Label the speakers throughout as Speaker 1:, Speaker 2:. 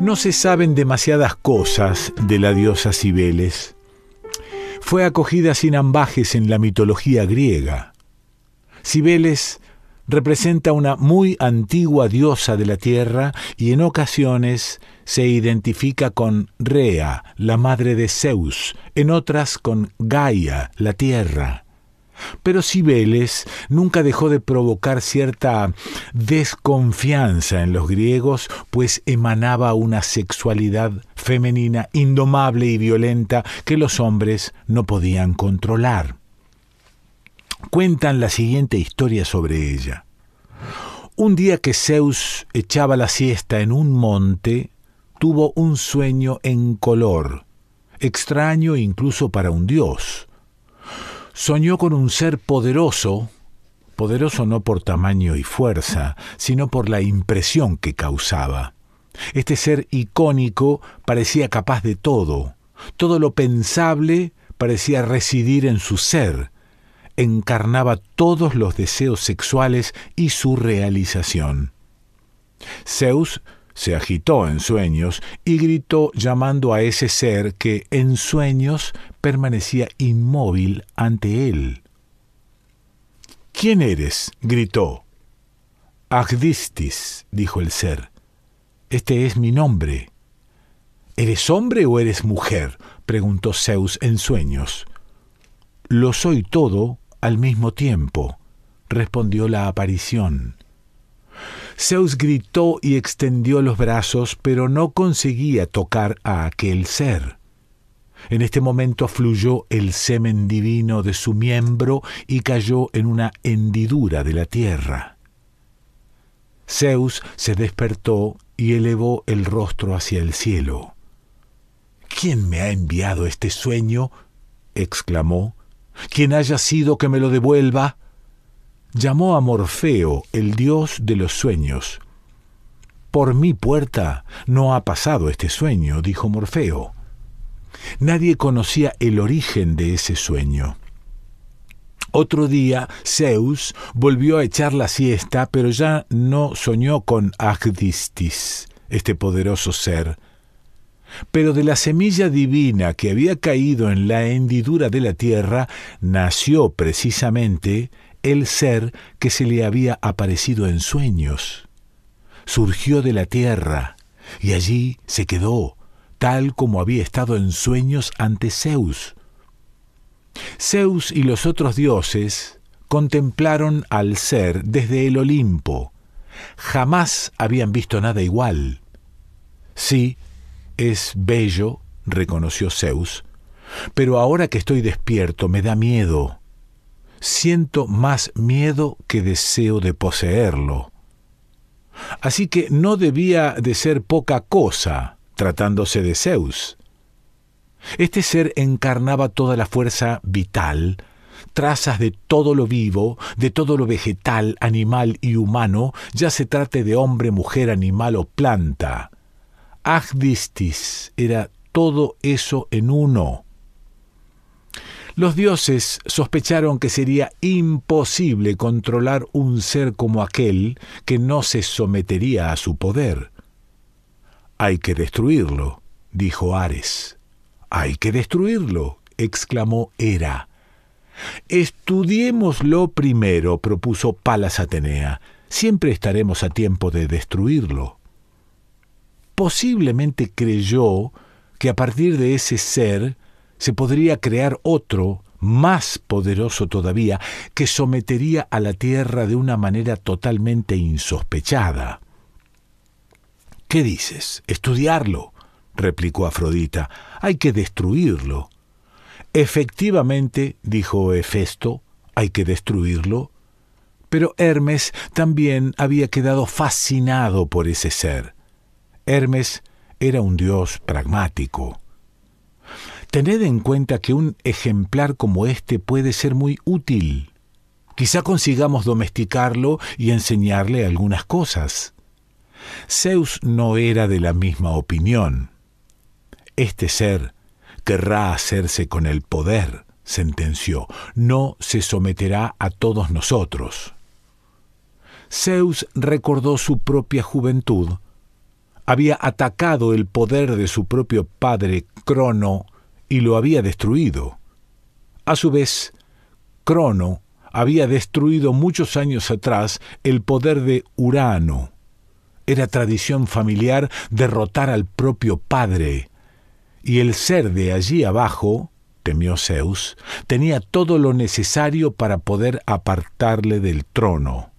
Speaker 1: no se saben demasiadas cosas de la diosa Cibeles. Fue acogida sin ambajes en la mitología griega. Cibeles representa una muy antigua diosa de la tierra y en ocasiones se identifica con Rea, la madre de Zeus, en otras con Gaia, la tierra. Pero Cibeles nunca dejó de provocar cierta desconfianza en los griegos, pues emanaba una sexualidad femenina indomable y violenta que los hombres no podían controlar. Cuentan la siguiente historia sobre ella. Un día que Zeus echaba la siesta en un monte, tuvo un sueño en color, extraño incluso para un dios Soñó con un ser poderoso, poderoso no por tamaño y fuerza, sino por la impresión que causaba. Este ser icónico parecía capaz de todo, todo lo pensable parecía residir en su ser, encarnaba todos los deseos sexuales y su realización. Zeus se agitó en sueños y gritó llamando a ese ser que en sueños permanecía inmóvil ante él. ¿Quién eres? gritó. Agdistis, dijo el ser. Este es mi nombre. ¿Eres hombre o eres mujer? preguntó Zeus en sueños. Lo soy todo al mismo tiempo, respondió la aparición. Zeus gritó y extendió los brazos, pero no conseguía tocar a aquel ser. En este momento fluyó el semen divino de su miembro y cayó en una hendidura de la tierra. Zeus se despertó y elevó el rostro hacia el cielo. ¿Quién me ha enviado este sueño? exclamó. «¿Quién haya sido que me lo devuelva llamó a Morfeo, el dios de los sueños. Por mi puerta no ha pasado este sueño, dijo Morfeo. Nadie conocía el origen de ese sueño. Otro día, Zeus volvió a echar la siesta, pero ya no soñó con Agdistis, este poderoso ser. Pero de la semilla divina que había caído en la hendidura de la tierra nació precisamente el ser que se le había aparecido en sueños. Surgió de la tierra y allí se quedó, tal como había estado en sueños ante Zeus. Zeus y los otros dioses contemplaron al ser desde el Olimpo. Jamás habían visto nada igual. Sí, es bello, reconoció Zeus, pero ahora que estoy despierto me da miedo siento más miedo que deseo de poseerlo. Así que no debía de ser poca cosa tratándose de Zeus. Este ser encarnaba toda la fuerza vital, trazas de todo lo vivo, de todo lo vegetal, animal y humano, ya se trate de hombre, mujer, animal o planta. Agdistis era todo eso en uno. Los dioses sospecharon que sería imposible controlar un ser como aquel que no se sometería a su poder. Hay que destruirlo, dijo Ares. Hay que destruirlo, exclamó Hera. Estudiémoslo primero, propuso Palas Atenea. Siempre estaremos a tiempo de destruirlo. Posiblemente creyó que a partir de ese ser se podría crear otro más poderoso todavía, que sometería a la Tierra de una manera totalmente insospechada. ¿Qué dices? Estudiarlo, replicó Afrodita. Hay que destruirlo. Efectivamente, dijo Hefesto, hay que destruirlo. Pero Hermes también había quedado fascinado por ese ser. Hermes era un dios pragmático. Tened en cuenta que un ejemplar como este puede ser muy útil. Quizá consigamos domesticarlo y enseñarle algunas cosas. Zeus no era de la misma opinión. Este ser querrá hacerse con el poder, sentenció, no se someterá a todos nosotros. Zeus recordó su propia juventud. Había atacado el poder de su propio padre, Crono, y lo había destruido. A su vez, Crono había destruido muchos años atrás el poder de Urano. Era tradición familiar derrotar al propio padre, y el ser de allí abajo, temió Zeus, tenía todo lo necesario para poder apartarle del trono.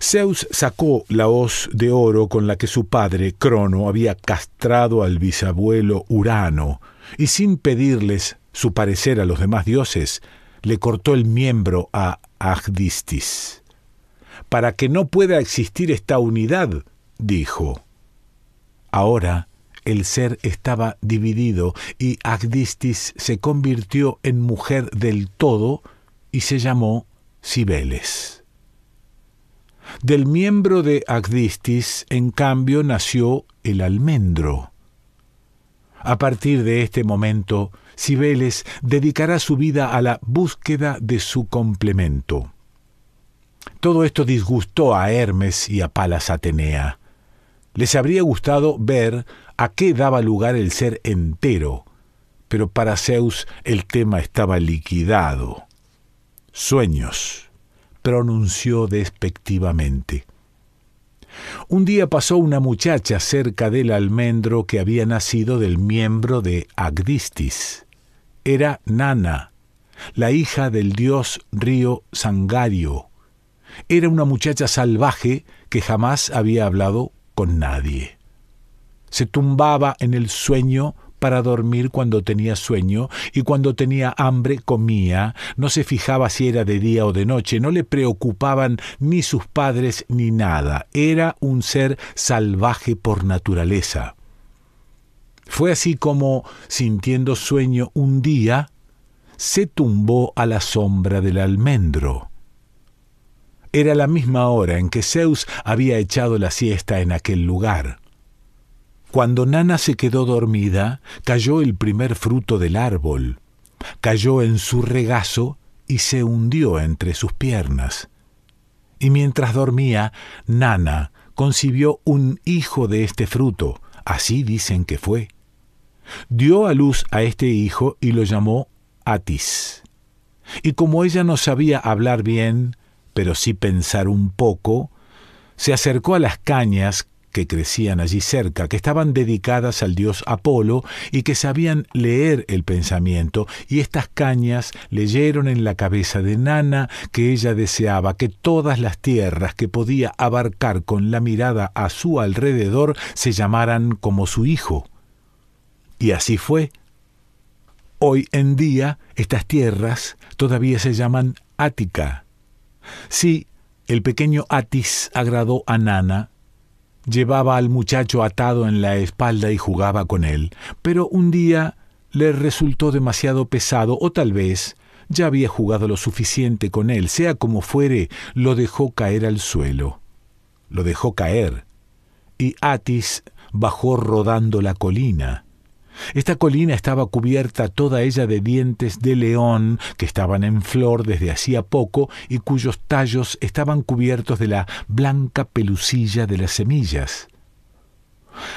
Speaker 1: Zeus sacó la hoz de oro con la que su padre, Crono, había castrado al bisabuelo Urano, y sin pedirles su parecer a los demás dioses, le cortó el miembro a Agdistis. Para que no pueda existir esta unidad, dijo. Ahora el ser estaba dividido y Agdistis se convirtió en mujer del todo y se llamó Cibeles. Del miembro de Agdistis, en cambio, nació el almendro. A partir de este momento, Cibeles dedicará su vida a la búsqueda de su complemento. Todo esto disgustó a Hermes y a Palas Atenea. Les habría gustado ver a qué daba lugar el ser entero, pero para Zeus el tema estaba liquidado. Sueños, pronunció despectivamente. Un día pasó una muchacha cerca del almendro que había nacido del miembro de Agdistis. Era Nana, la hija del dios río Sangario. Era una muchacha salvaje que jamás había hablado con nadie. Se tumbaba en el sueño para dormir cuando tenía sueño y cuando tenía hambre comía, no se fijaba si era de día o de noche, no le preocupaban ni sus padres ni nada, era un ser salvaje por naturaleza. Fue así como, sintiendo sueño un día, se tumbó a la sombra del almendro. Era la misma hora en que Zeus había echado la siesta en aquel lugar. Cuando Nana se quedó dormida, cayó el primer fruto del árbol, cayó en su regazo y se hundió entre sus piernas. Y mientras dormía, Nana concibió un hijo de este fruto, así dicen que fue. Dio a luz a este hijo y lo llamó Atis. Y como ella no sabía hablar bien, pero sí pensar un poco, se acercó a las cañas que crecían allí cerca, que estaban dedicadas al dios Apolo y que sabían leer el pensamiento, y estas cañas leyeron en la cabeza de Nana que ella deseaba que todas las tierras que podía abarcar con la mirada a su alrededor se llamaran como su hijo. Y así fue. Hoy en día estas tierras todavía se llaman Ática. Sí, el pequeño Atis agradó a Nana, llevaba al muchacho atado en la espalda y jugaba con él, pero un día le resultó demasiado pesado o tal vez ya había jugado lo suficiente con él, sea como fuere, lo dejó caer al suelo. Lo dejó caer. Y Atis bajó rodando la colina. Esta colina estaba cubierta toda ella de dientes de león que estaban en flor desde hacía poco y cuyos tallos estaban cubiertos de la blanca pelucilla de las semillas.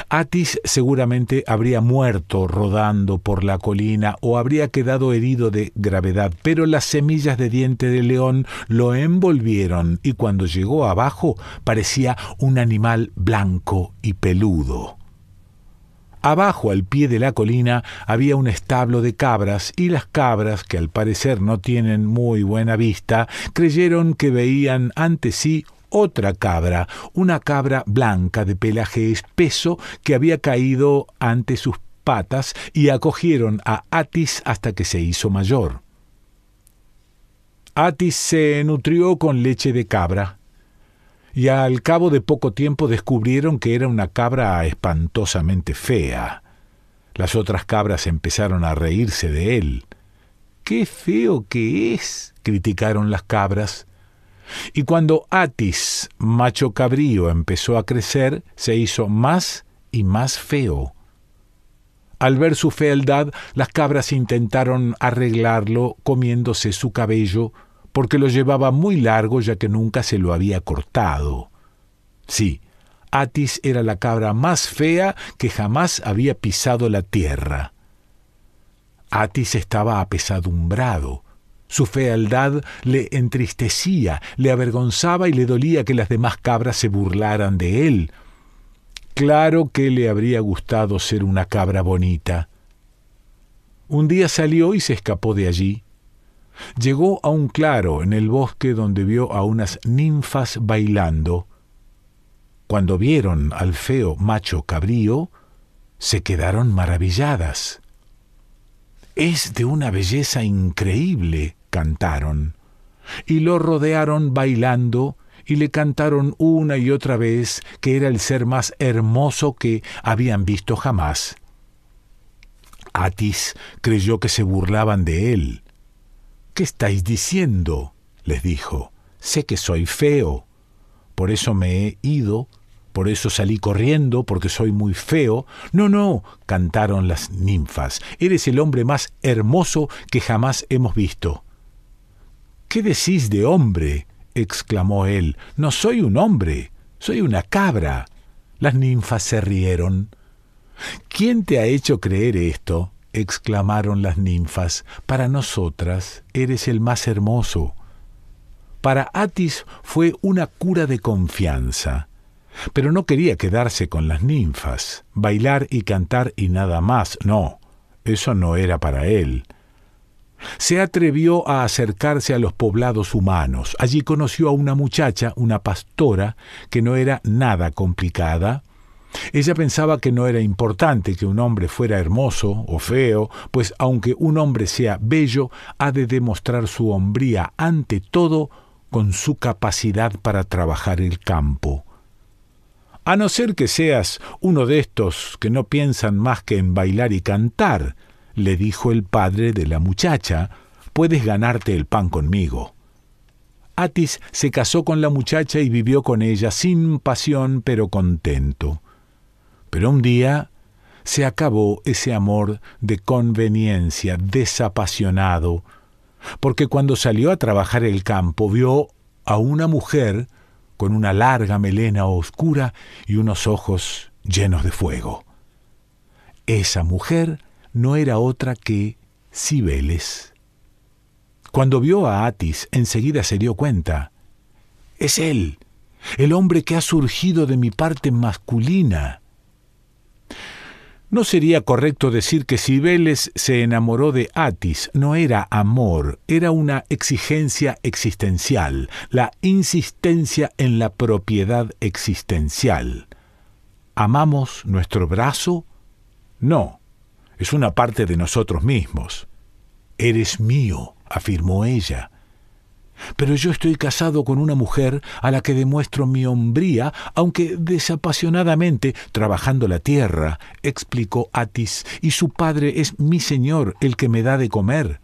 Speaker 1: Atis seguramente habría muerto rodando por la colina o habría quedado herido de gravedad, pero las semillas de diente de león lo envolvieron y cuando llegó abajo parecía un animal blanco y peludo. Abajo, al pie de la colina, había un establo de cabras y las cabras, que al parecer no tienen muy buena vista, creyeron que veían ante sí otra cabra, una cabra blanca de pelaje espeso que había caído ante sus patas y acogieron a Atis hasta que se hizo mayor. Atis se nutrió con leche de cabra, y al cabo de poco tiempo descubrieron que era una cabra espantosamente fea. Las otras cabras empezaron a reírse de él. ¡Qué feo que es! criticaron las cabras. Y cuando Atis, macho cabrío, empezó a crecer, se hizo más y más feo. Al ver su fealdad, las cabras intentaron arreglarlo comiéndose su cabello, porque lo llevaba muy largo ya que nunca se lo había cortado. Sí, Atis era la cabra más fea que jamás había pisado la tierra. Atis estaba apesadumbrado. Su fealdad le entristecía, le avergonzaba y le dolía que las demás cabras se burlaran de él. Claro que le habría gustado ser una cabra bonita. Un día salió y se escapó de allí. Llegó a un claro en el bosque donde vio a unas ninfas bailando. Cuando vieron al feo macho cabrío, se quedaron maravilladas. Es de una belleza increíble, cantaron, y lo rodearon bailando y le cantaron una y otra vez que era el ser más hermoso que habían visto jamás. Atis creyó que se burlaban de él, ¿Qué estáis diciendo? les dijo. Sé que soy feo. Por eso me he ido, por eso salí corriendo, porque soy muy feo. No, no, cantaron las ninfas. Eres el hombre más hermoso que jamás hemos visto. ¿Qué decís de hombre? exclamó él. No soy un hombre, soy una cabra. Las ninfas se rieron. ¿Quién te ha hecho creer esto? exclamaron las ninfas, para nosotras eres el más hermoso. Para Atis fue una cura de confianza, pero no quería quedarse con las ninfas, bailar y cantar y nada más, no, eso no era para él. Se atrevió a acercarse a los poblados humanos. Allí conoció a una muchacha, una pastora, que no era nada complicada, ella pensaba que no era importante que un hombre fuera hermoso o feo, pues aunque un hombre sea bello, ha de demostrar su hombría ante todo con su capacidad para trabajar el campo. A no ser que seas uno de estos que no piensan más que en bailar y cantar, le dijo el padre de la muchacha, puedes ganarte el pan conmigo. Atis se casó con la muchacha y vivió con ella sin pasión pero contento. Pero un día se acabó ese amor de conveniencia, desapasionado, porque cuando salió a trabajar el campo vio a una mujer con una larga melena oscura y unos ojos llenos de fuego. Esa mujer no era otra que Cibeles. Cuando vio a Atis, enseguida se dio cuenta. Es él, el hombre que ha surgido de mi parte masculina. No sería correcto decir que si se enamoró de Atis, no era amor, era una exigencia existencial, la insistencia en la propiedad existencial. ¿Amamos nuestro brazo? No, es una parte de nosotros mismos. Eres mío, afirmó ella. Pero yo estoy casado con una mujer a la que demuestro mi hombría, aunque desapasionadamente, trabajando la tierra, explicó Atis, y su padre es mi señor, el que me da de comer.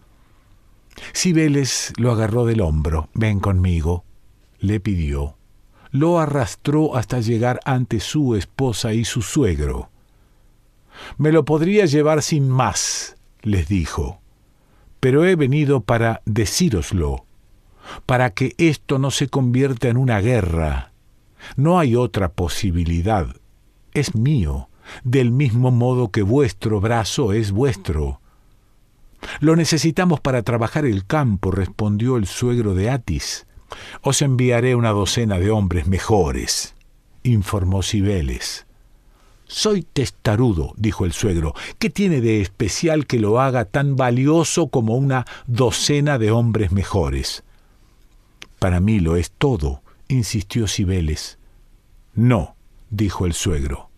Speaker 1: Cibeles lo agarró del hombro. Ven conmigo, le pidió. Lo arrastró hasta llegar ante su esposa y su suegro. Me lo podría llevar sin más, les dijo, pero he venido para decíroslo para que esto no se convierta en una guerra. No hay otra posibilidad. Es mío, del mismo modo que vuestro brazo es vuestro. Lo necesitamos para trabajar el campo, respondió el suegro de Atis. Os enviaré una docena de hombres mejores, informó Cibeles. Soy testarudo, dijo el suegro. ¿Qué tiene de especial que lo haga tan valioso como una docena de hombres mejores? Para mí lo es todo, insistió Cibeles. No, dijo el suegro.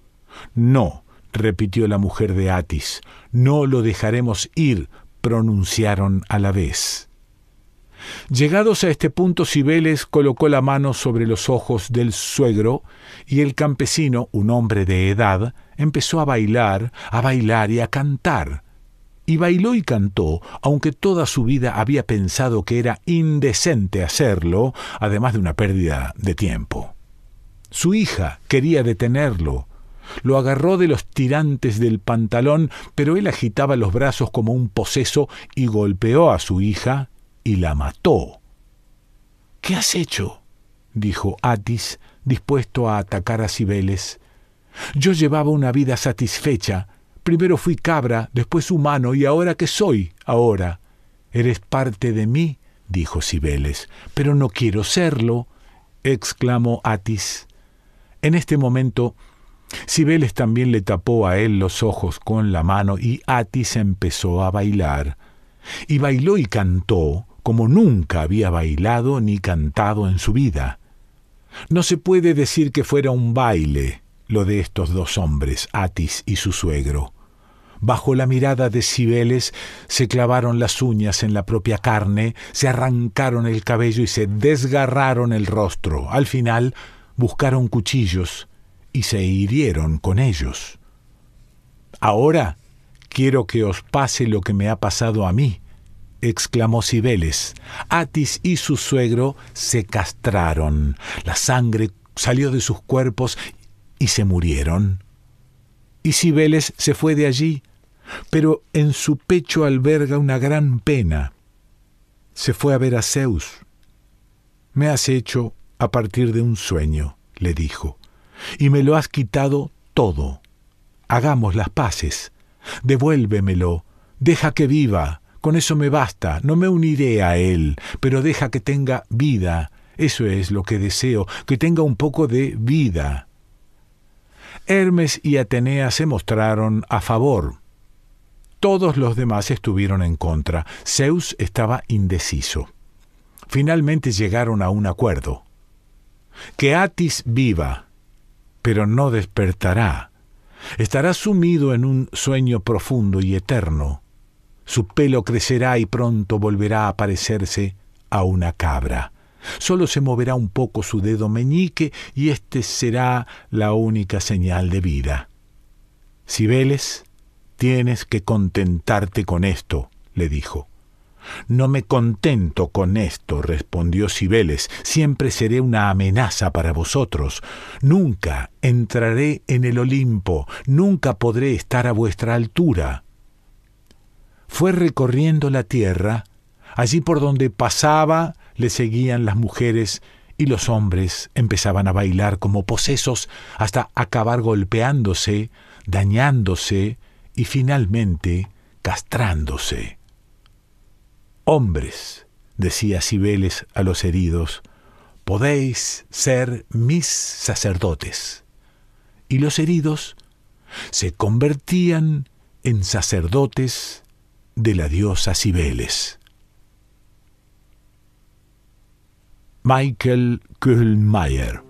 Speaker 1: No, repitió la mujer de Atis. No lo dejaremos ir, pronunciaron a la vez. Llegados a este punto, Cibeles colocó la mano sobre los ojos del suegro y el campesino, un hombre de edad, empezó a bailar, a bailar y a cantar y bailó y cantó, aunque toda su vida había pensado que era indecente hacerlo, además de una pérdida de tiempo. Su hija quería detenerlo. Lo agarró de los tirantes del pantalón, pero él agitaba los brazos como un poseso y golpeó a su hija y la mató. ¿Qué has hecho? dijo Atis, dispuesto a atacar a Cibeles. Yo llevaba una vida satisfecha, Primero fui cabra, después humano, y ahora que soy, ahora. Eres parte de mí, dijo Cibeles, pero no quiero serlo, exclamó Atis. En este momento, Cibeles también le tapó a él los ojos con la mano y Atis empezó a bailar. Y bailó y cantó como nunca había bailado ni cantado en su vida. No se puede decir que fuera un baile, lo de estos dos hombres, Atis y su suegro. Bajo la mirada de Cibeles se clavaron las uñas en la propia carne, se arrancaron el cabello y se desgarraron el rostro. Al final buscaron cuchillos y se hirieron con ellos. Ahora quiero que os pase lo que me ha pasado a mí, exclamó Cibeles. Atis y su suegro se castraron. La sangre salió de sus cuerpos y se murieron. Y Cibeles se fue de allí, pero en su pecho alberga una gran pena. Se fue a ver a Zeus. Me has hecho a partir de un sueño, le dijo, y me lo has quitado todo. Hagamos las paces. Devuélvemelo. Deja que viva. Con eso me basta. No me uniré a él, pero deja que tenga vida. Eso es lo que deseo, que tenga un poco de vida. Hermes y Atenea se mostraron a favor. Todos los demás estuvieron en contra. Zeus estaba indeciso. Finalmente llegaron a un acuerdo. Que Atis viva, pero no despertará. Estará sumido en un sueño profundo y eterno. Su pelo crecerá y pronto volverá a parecerse a una cabra. Solo se moverá un poco su dedo meñique y éste será la única señal de vida. Cibeles, tienes que contentarte con esto, le dijo. No me contento con esto, respondió Cibeles. Siempre seré una amenaza para vosotros. Nunca entraré en el Olimpo, nunca podré estar a vuestra altura. Fue recorriendo la tierra, allí por donde pasaba le seguían las mujeres y los hombres empezaban a bailar como posesos hasta acabar golpeándose, dañándose y finalmente castrándose. Hombres, decía Cibeles a los heridos, podéis ser mis sacerdotes. Y los heridos se convertían en sacerdotes de la diosa Cibeles. Michael Köhlmeier.